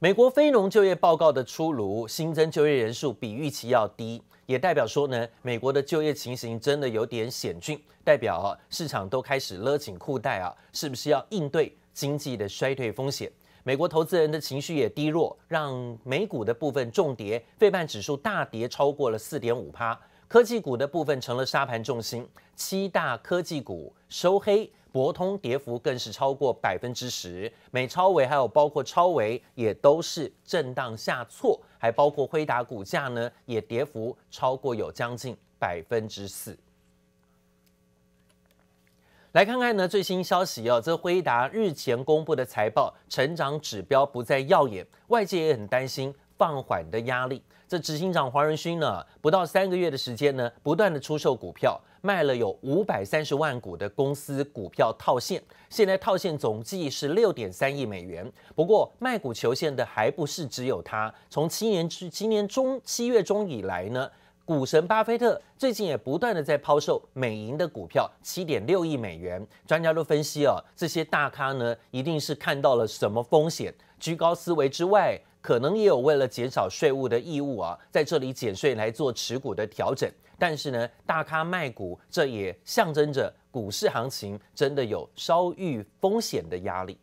美国非农就业报告的出炉，新增就业人数比预期要低，也代表说呢，美国的就业情形真的有点险峻，代表市场都开始勒紧裤带啊，是不是要应对经济的衰退风险？美国投资人的情绪也低落，让美股的部分重跌，费半指数大跌超过了四点五趴，科技股的部分成了沙盘重心，七大科技股收黑。博通跌幅更是超过百分之十，美超维还有包括超维也都是震荡下挫，还包括辉达股价呢也跌幅超过有将近百分之四。来看看呢最新消息哦，这辉达日前公布的财报，成长指标不再耀眼，外界也很担心。放缓的压力，这执行长黄仁勋呢，不到三个月的时间呢，不断的出售股票，卖了有五百三十万股的公司股票套现，现在套现总计是六点三亿美元。不过卖股求现的还不是只有他，从今年之今年中七月中以来呢，股神巴菲特最近也不断的在抛售美银的股票，七点六亿美元。专家都分析啊，这些大咖呢，一定是看到了什么风险，居高思维之外。可能也有为了减少税务的义务啊，在这里减税来做持股的调整，但是呢，大咖卖股，这也象征着股市行情真的有稍遇风险的压力。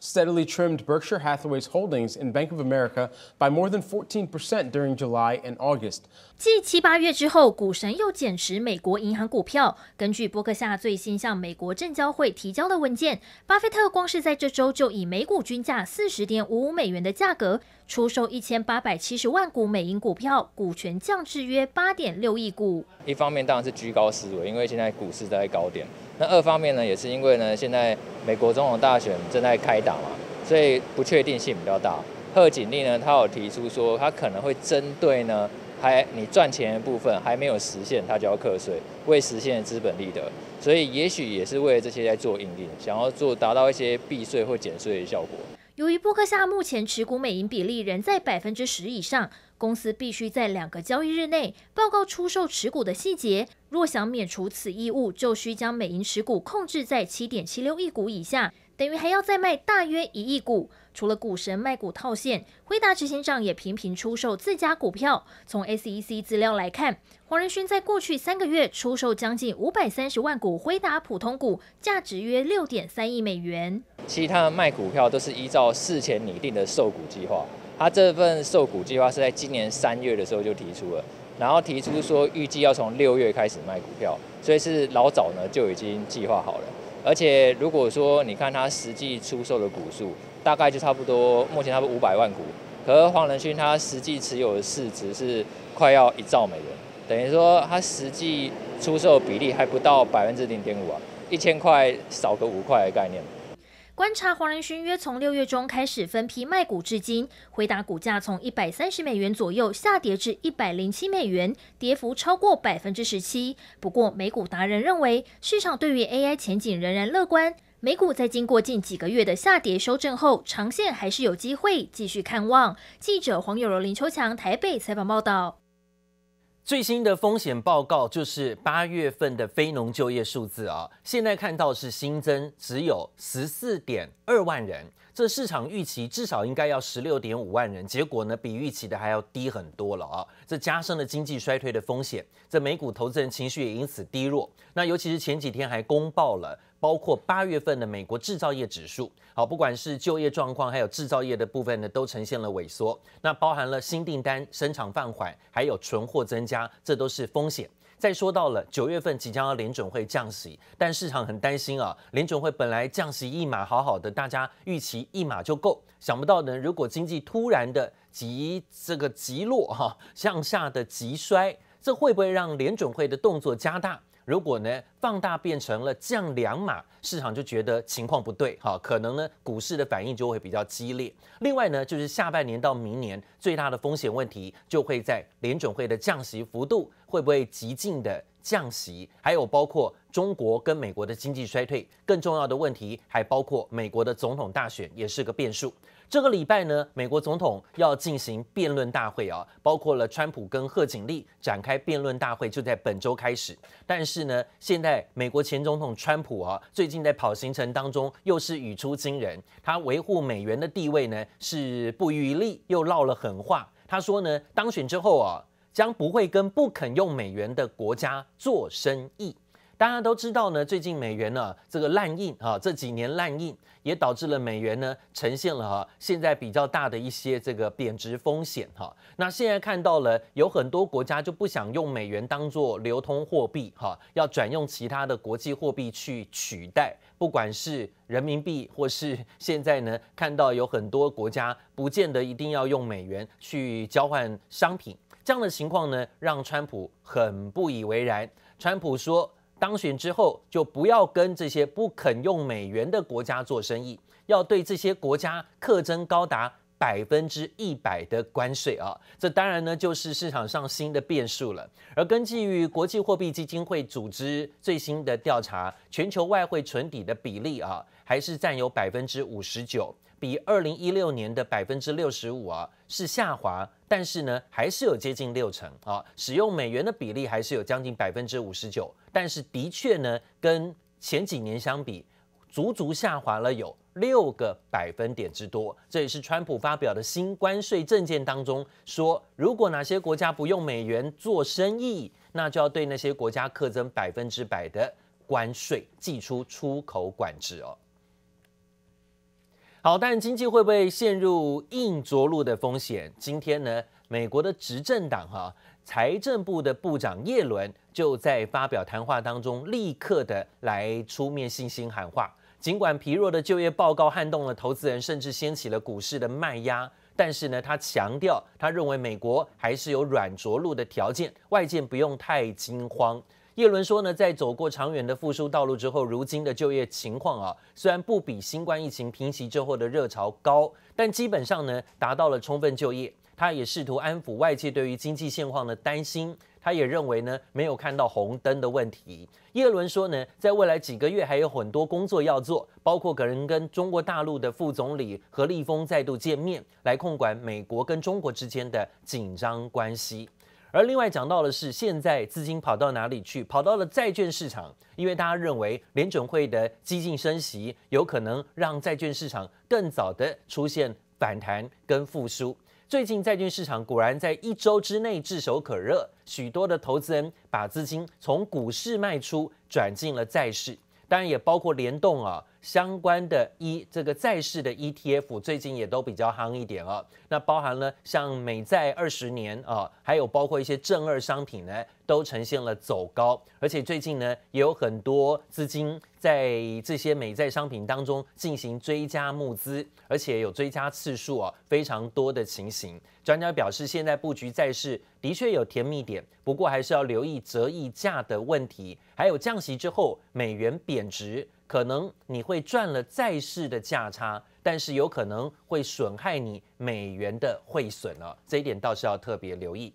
steadily trimmed Berkshire Hathaway's holdings in Bank of America by more than fourteen percent during July and August。继七八月之后，股神又减持美国银行股票。根据伯克夏最新向美国证交会提交的文件，巴菲特光是在这周就以每股均价四十点五五美元的价格出售一千八百七十万股美银股票，股权降至约八点六亿股。一方面当然是居高思维，因为现在股市在高点。那二方面呢，也是因为呢，现在美国总统大选正在开打嘛，所以不确定性比较大。贺锦丽呢，她有提出说，她可能会针对呢，还你赚钱的部分还没有实现，她就要课税，未实现的资本利得。所以也许也是为了这些在做应对，想要做达到一些避税或减税的效果。由于布克夏目前持股美银比例仍在百分之十以上。公司必须在两个交易日内报告出售持股的细节。若想免除此义务，就需将美银持股控制在七点七六亿股以下，等于还要再卖大约一亿股。除了股神卖股套现，辉达执行长也频频出售自家股票。从 SEC 资料来看，黄仁勋在过去三个月出售将近五百三十万股辉达普通股，价值约六点三亿美元。其他卖股票都是依照事前拟定的售股计划。他这份售股计划是在今年三月的时候就提出了，然后提出说预计要从六月开始卖股票，所以是老早呢就已经计划好了。而且如果说你看他实际出售的股数，大概就差不多，目前差不多五百万股。可黄仁勋他实际持有的市值是快要一兆美元，等于说他实际出售比例还不到百分之零点五啊，一千块少个五块的概念。观察黄仁勋约从六月中开始分批卖股，至今，回答股价从一百三十美元左右下跌至一百零七美元，跌幅超过百分之十七。不过，美股达人认为市场对于 AI 前景仍然乐观，美股在经过近几个月的下跌修正后，长线还是有机会继续看望。记者黄友柔、林秋强台北采访报道。最新的风险报告就是八月份的非农就业数字啊，现在看到是新增只有十四点二万人，这市场预期至少应该要十六点五万人，结果呢比预期的还要低很多了啊，这加深了经济衰退的风险，这美股投资人情绪也因此低落，那尤其是前几天还公报了。包括八月份的美国制造业指数，好，不管是就业状况，还有制造业的部分呢，都呈现了萎缩。那包含了新订单、生产放缓，还有存货增加，这都是风险。再说到了九月份即将要联准会降息，但市场很担心啊，联准会本来降息一码好好的，大家预期一码就够，想不到呢，如果经济突然的急这个急落哈，向下的急衰，这会不会让联准会的动作加大？如果呢放大变成了降两码，市场就觉得情况不对，哈，可能呢股市的反应就会比较激烈。另外呢，就是下半年到明年最大的风险问题就会在联准会的降息幅度。会不会极尽的降息？还有包括中国跟美国的经济衰退，更重要的问题还包括美国的总统大选也是个变数。这个礼拜呢，美国总统要进行辩论大会啊，包括了川普跟贺锦丽展开辩论大会，就在本周开始。但是呢，现在美国前总统川普啊，最近在跑行程当中，又是语出惊人，他维护美元的地位呢是不遗余力，又唠了狠话。他说呢，当选之后啊。将不会跟不肯用美元的国家做生意。大家都知道呢，最近美元呢这个烂印啊，这几年烂印也导致了美元呢呈现了哈现在比较大的一些这个贬值风险哈。那现在看到了有很多国家就不想用美元当做流通货币哈，要转用其他的国际货币去取代，不管是人民币或是现在呢看到有很多国家不见得一定要用美元去交换商品，这样的情况呢让川普很不以为然。川普说。当选之后，就不要跟这些不肯用美元的国家做生意，要对这些国家课征高达百分之一百的关税啊！这当然呢，就是市场上新的变数了。而根据国际货币基金会组织最新的调查，全球外汇存底的比例啊，还是占有百分之五十九。比二零一六年的百分之六十五啊是下滑，但是呢还是有接近六成啊使用美元的比例还是有将近百分之五十九，但是的确呢跟前几年相比，足足下滑了有六个百分点之多。这也是川普发表的新关税政见当中说，如果哪些国家不用美元做生意，那就要对那些国家课征百分之百的关税，寄出出口管制哦。导弹经济会不会陷入硬着陆的风险？今天呢，美国的执政党哈财政部的部长叶伦就在发表谈话当中，立刻的来出面信心喊话。尽管疲弱的就业报告撼动了投资人，甚至掀起了股市的卖压，但是呢，他强调他认为美国还是有软着陆的条件，外界不用太惊慌。叶伦说呢，在走过长远的复苏道路之后，如今的就业情况啊，虽然不比新冠疫情平息之后的热潮高，但基本上呢，达到了充分就业。他也试图安抚外界对于经济现况的担心。他也认为呢，没有看到红灯的问题。叶伦说呢，在未来几个月还有很多工作要做，包括可能跟中国大陆的副总理何立峰再度见面，来控管美国跟中国之间的紧张关系。而另外讲到的是，现在资金跑到哪里去？跑到了债券市场，因为大家认为联准会的激进升息有可能让债券市场更早的出现反弹跟复苏。最近债券市场果然在一周之内炙手可热，许多的投资人把资金从股市卖出转进了债市，当然也包括联动啊。相关的 E 这个在世的 ETF 最近也都比较夯一点啊，那包含了像美债二十年啊，还有包括一些正二商品呢，都呈现了走高，而且最近呢也有很多资金在这些美债商品当中进行追加募资，而且有追加次数啊非常多的情形。专家表示，现在布局在世的确有甜蜜点，不过还是要留意折溢价的问题，还有降息之后美元贬值。可能你会赚了债市的价差，但是有可能会损害你美元的汇损了，这一点倒是要特别留意。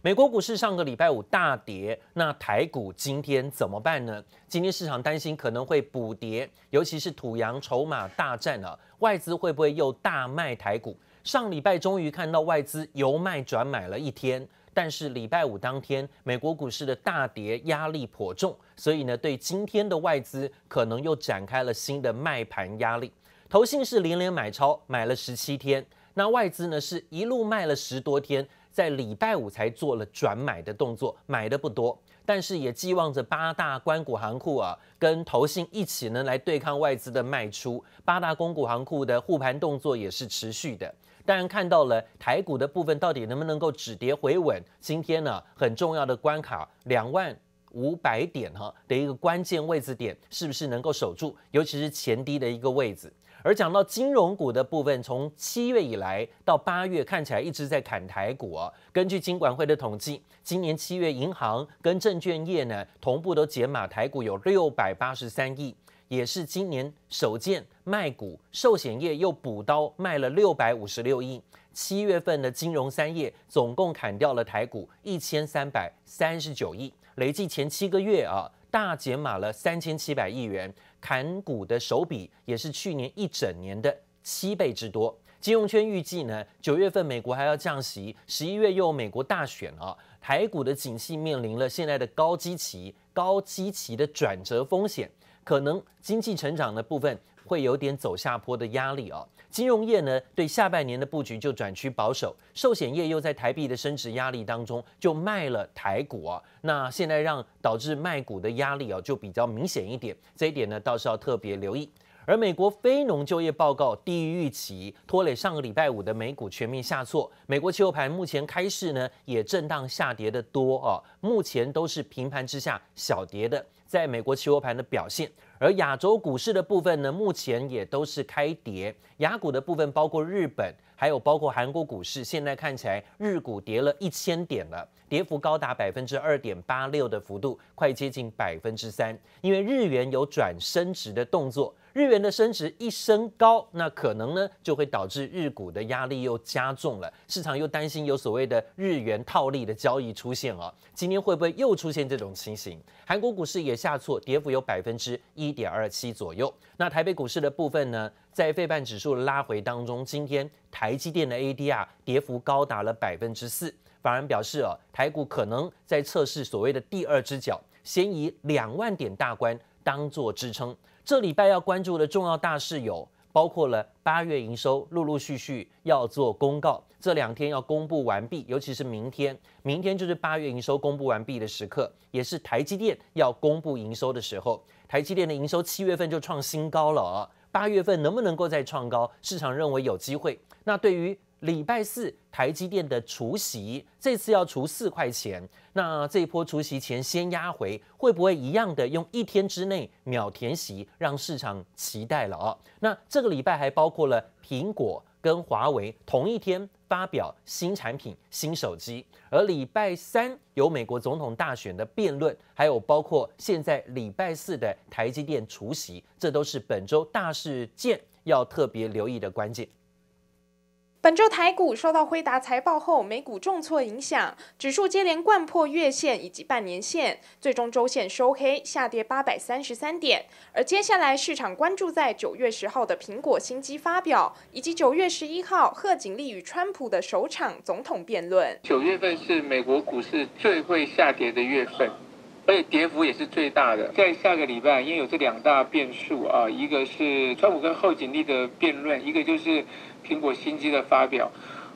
美国股市上个礼拜五大跌，那台股今天怎么办呢？今天市场担心可能会补跌，尤其是土洋筹码大战啊，外资会不会又大卖台股？上礼拜终于看到外资由卖转买了一天。但是礼拜五当天，美国股市的大跌压力颇重，所以呢，对今天的外资可能又展开了新的卖盘压力。投信是连连买超，买了十七天，那外资呢是一路卖了十多天，在礼拜五才做了转买的动作，买的不多，但是也寄望着八大关股行库啊，跟投信一起呢来对抗外资的卖出。八大公股行库的护盘动作也是持续的。当然看到了台股的部分到底能不能够止跌回稳？今天呢很重要的关卡两万五百点哈的一个关键位置点是不是能够守住？尤其是前低的一个位置。而讲到金融股的部分，从七月以来到八月看起来一直在砍台股啊。根据金管会的统计，今年七月银行跟证券业呢同步都解码台股有六百八十三亿。也是今年首见，卖股，寿险业又补刀卖了六百五十六亿。七月份的金融三业总共砍掉了台股一千三百三十九亿，累计前七个月啊，大减码了三千七百亿元，砍股的手笔也是去年一整年的七倍之多。金融圈预计呢，九月份美国还要降息，十一月又美国大选啊，台股的景气面临了现在的高基期、高基期的转折风险。可能经济成长的部分会有点走下坡的压力哦。金融业呢，对下半年的布局就转趋保守。寿险业又在台币的升值压力当中就卖了台股啊。那现在让导致卖股的压力啊就比较明显一点。这一点呢，倒是要特别留意。而美国非农就业报告低于预期，拖累上个礼拜五的美股全面下挫。美国期货盘目前开市呢也震荡下跌的多哦，目前都是平盘之下小跌的。在美国期货盘的表现，而亚洲股市的部分呢，目前也都是开跌。亚股的部分包括日本，还有包括韩国股市，现在看起来日股跌了一千点了，跌幅高达百分之二点八六的幅度，快接近百分之三。因为日元有转升值的动作，日元的升值一升高，那可能呢就会导致日股的压力又加重了，市场又担心有所谓的日元套利的交易出现啊，今天会不会又出现这种情形？韩国股市也。下挫，跌幅有百分之一点二七左右。那台北股市的部分呢，在费半指数拉回当中，今天台积电的 ADR 跌幅高达了百分之四。法人表示，啊，台股可能在测试所谓的第二只脚，先以两万点大关当做支撑。这礼拜要关注的重要大事有。包括了八月营收，陆陆续续要做公告，这两天要公布完毕，尤其是明天，明天就是八月营收公布完毕的时刻，也是台积电要公布营收的时候。台积电的营收七月份就创新高了啊，八月份能不能够再创高，市场认为有机会。那对于礼拜四台积电的除息，这次要除四块钱，那这一波除息前先压回，会不会一样的用一天之内秒填息，让市场期待了哦？那这个礼拜还包括了苹果跟华为同一天发表新产品新手机，而礼拜三有美国总统大选的辩论，还有包括现在礼拜四的台积电除息，这都是本周大事件要特别留意的关键。本周台股受到辉达财报后美股重挫影响，指数接连贯破月线以及半年线，最终周线收黑，下跌八百三十三点。而接下来市场关注在九月十号的苹果新机发表，以及九月十一号贺锦丽与川普的首场总统辩论。九月份是美国股市最会下跌的月份。而且跌幅也是最大的。在下个礼拜，因为有这两大变数啊，一个是川普跟后警力的辩论，一个就是苹果新机的发表，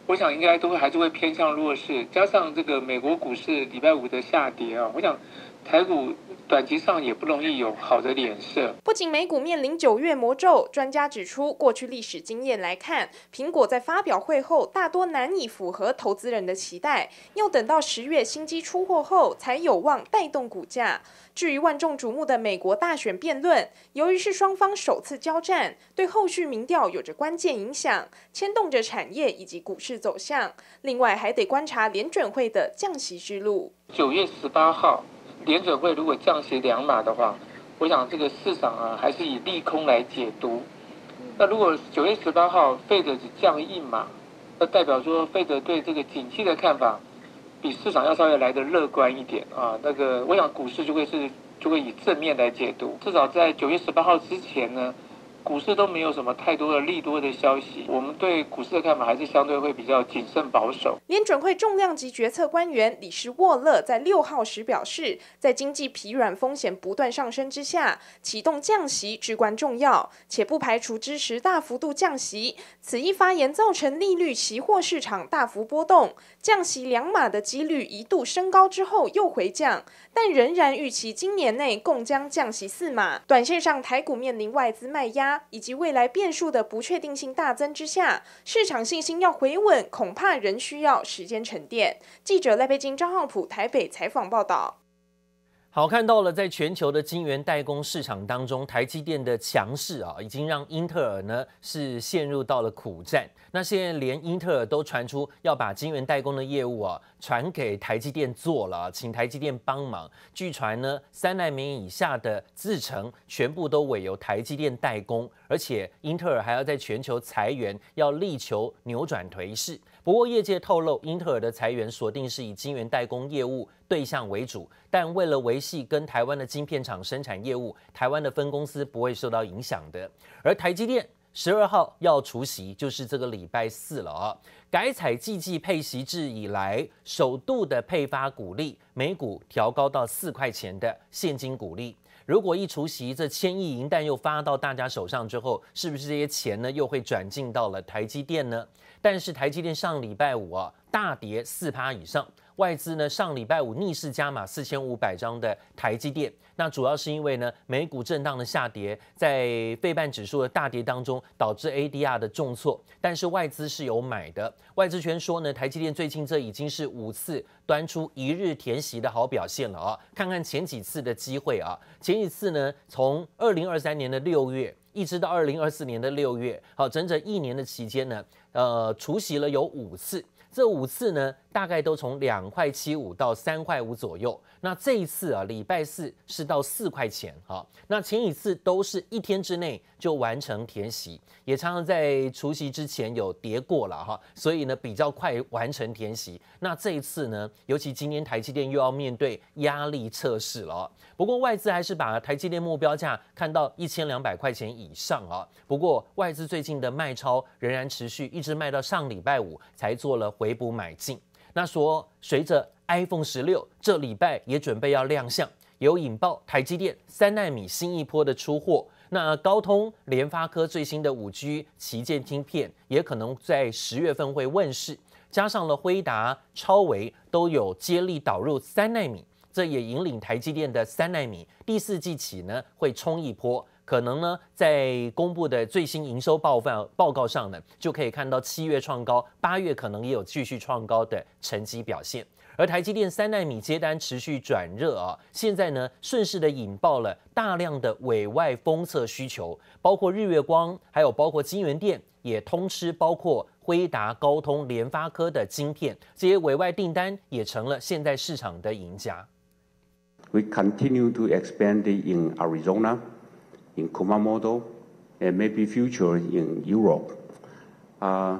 我想应该都还是会偏向弱势。加上这个美国股市礼拜五的下跌啊，我想。台股短期上也不容易有好的脸色。不仅美股面临九月魔咒，专家指出，过去历史经验来看，苹果在发表会后大多难以符合投资人的期待，要等到十月新机出货后才有望带动股价。至于万众瞩目的美国大选辩论，由于是双方首次交战，对后续民调有着关键影响，牵动着产业以及股市走向。另外，还得观察联准会的降息之路。九月十八号。联准会如果降息两码的话，我想这个市场啊还是以利空来解读。那如果九月十八号费德只降一码，那代表说费德对这个景气的看法比市场要稍微来的乐观一点啊。那个我想股市就会是就会以正面来解读，至少在九月十八号之前呢。股市都没有什么太多的利多的消息，我们对股市的看法还是相对会比较谨慎保守。联准会重量级决策官员理事沃勒在六号时表示，在经济疲软风险不断上升之下，启动降息至关重要，且不排除支持大幅度降息。此一发言造成利率期货市场大幅波动，降息两码的几率一度升高之后又回降，但仍然预期今年内共将降息四码。短线上台股面临外资卖压。以及未来变数的不确定性大增之下，市场信心要回稳，恐怕仍需要时间沉淀。记者赖佩金、张浩普台北采访报道。好，看到了，在全球的晶圆代工市场当中，台积电的强势啊，已经让英特尔呢是陷入到了苦战。那现在连英特尔都传出要把晶圆代工的业务啊。传给台积电做了，请台积电帮忙。据传呢，三奈米以下的制程全部都委由台积电代工，而且英特尔还要在全球裁员，要力求扭转颓势。不过业界透露，英特尔的裁员锁定是以晶圆代工业务对象为主，但为了维系跟台湾的晶片厂生产业务，台湾的分公司不会受到影响的。而台积电。十二号要除夕，就是这个礼拜四了啊。改采季季配息制以来，首度的配发股利，每股调高到四块钱的现金股利。如果一除夕这千亿银弹又发到大家手上之后，是不是这些钱呢又会转进到了台积电呢？但是台积电上礼拜五啊，大跌四趴以上。外资呢上礼拜五逆势加码四千五百张的台积电，那主要是因为呢美股震荡的下跌，在费半指数的大跌当中，导致 ADR 的重挫，但是外资是有买的。外资圈说呢，台积电最近这已经是五次端出一日填席的好表现了啊！看看前几次的机会啊，前几次呢，从二零二三年的六月一直到二零二四年的六月，好整整一年的期间呢，呃，出席了有五次，这五次呢。大概都从两块七五到三块五左右，那这一次啊，礼拜四是到四块钱哈。那前一次都是一天之内就完成填息，也常常在除夕之前有叠过了哈，所以呢比较快完成填息。那这一次呢，尤其今年台积电又要面对压力测试了。不过外资还是把台积电目标价看到一千两百块钱以上啊。不过外资最近的卖超仍然持续，一直卖到上礼拜五才做了回补买进。那说，随着 iPhone 十六这礼拜也准备要亮相，有引爆台积电三纳米新一波的出货。那高通、联发科最新的五 G 旗舰芯片也可能在十月份会问世，加上了辉达、超微都有接力导入三纳米，这也引领台积电的三纳米第四季起呢会冲一波。可能呢，在公布的最新营收报告报告上呢，就可以看到七月创高，八月可能也有继续创高的成绩表现。而台积电三纳米接单持续转热啊，现在呢顺势的引爆了大量的委外封测需求，包括日月光，还有包括金源店也通吃，包括辉达、高通、联发科的晶片，这些委外订单也成了现在市场的赢家。We continue to expand in Arizona. In Kumamoto and maybe future in Europe, uh,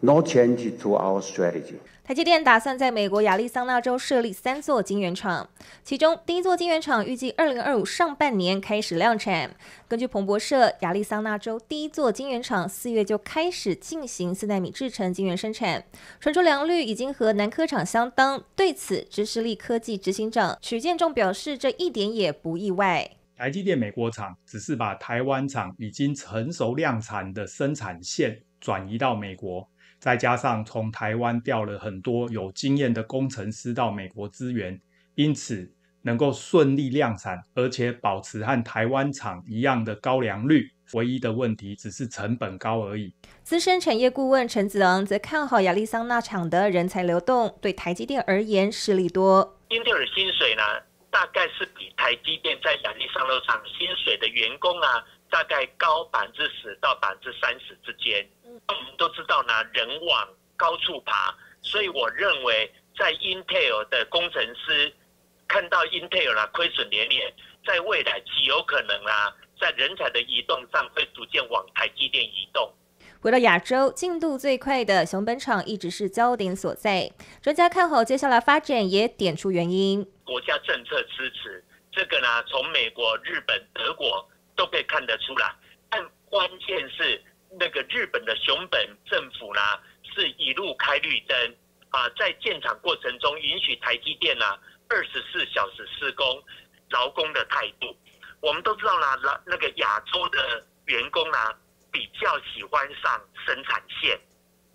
no change to our strategy. 台积电打算在美国亚利桑那州设立三座晶圆厂，其中第一座晶圆厂预计二零二五上半年开始量产。根据彭博社，亚利桑那州第一座晶圆厂四月就开始进行四纳米制程晶圆生产，传出良率已经和南科厂相当。对此，芝势力科技执行长许建仲表示，这一点也不意外。台积电美国厂只是把台湾厂已经成熟量产的生产线转移到美国，再加上从台湾调了很多有经验的工程师到美国支援，因此能够顺利量产，而且保持和台湾厂一样的高良率。唯一的问题只是成本高而已。资深产业顾问陈子昂则看好亚利桑那厂的人才流动，对台积电而言势利多。英特尔薪水呢？大概是比台积电在亚地上路上薪水的员工啊，大概高百分之十到百分之三十之间。我们都知道呢，人往高处爬，所以我认为在 Intel 的工程师看到 Intel 啦亏损连连，在未来极有可能啊，在人才的移动上会逐渐往台积电移动。回到亚洲进度最快的熊本厂一直是焦点所在，专家看好接下来发展，也点出原因。国家政策支持这个呢，从美国、日本、德国都可以看得出来。但关键是那个日本的熊本政府呢，是一路开绿灯啊，在建厂过程中允许台积电呢二十四小时施工，劳工的态度，我们都知道啦。那那个亚洲的员工呢，比较喜欢上生产线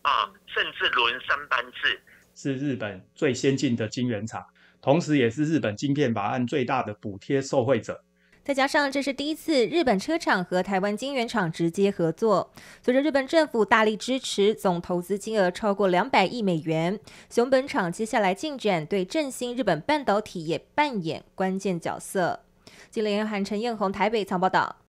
啊，甚至轮三班制，是日本最先进的晶圆厂。同时，也是日本晶片法案最大的补贴受惠者。再加上，这是第一次日本车厂和台湾晶圆厂直接合作。随着日本政府大力支持，总投资金额超过两百亿美元，熊本厂接下来进展对振兴日本半导体也扮演关键角色。记者连瀚、陈彦宏、台北藏报道。